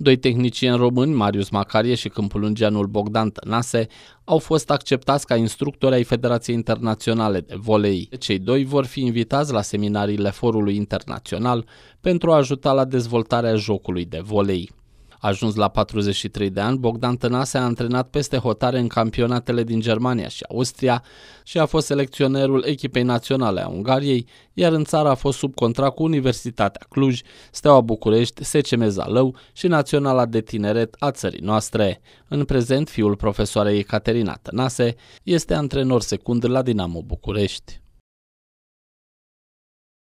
Doi tehnicieni români, Marius Macarie și câmpulungeanul Bogdan Tănase, au fost acceptați ca instructori ai Federației Internaționale de Volei. Cei doi vor fi invitați la seminariile Forului Internațional pentru a ajuta la dezvoltarea jocului de volei. Ajuns la 43 de ani, Bogdan Tănase a antrenat peste hotare în campionatele din Germania și Austria și a fost selecționerul echipei naționale a Ungariei, iar în țară a fost sub contract cu Universitatea Cluj, Steaua București, SCM Zalău și Naționala de Tineret a țării noastre. În prezent, fiul profesoarei Caterina Tănase este antrenor secund la Dinamo București.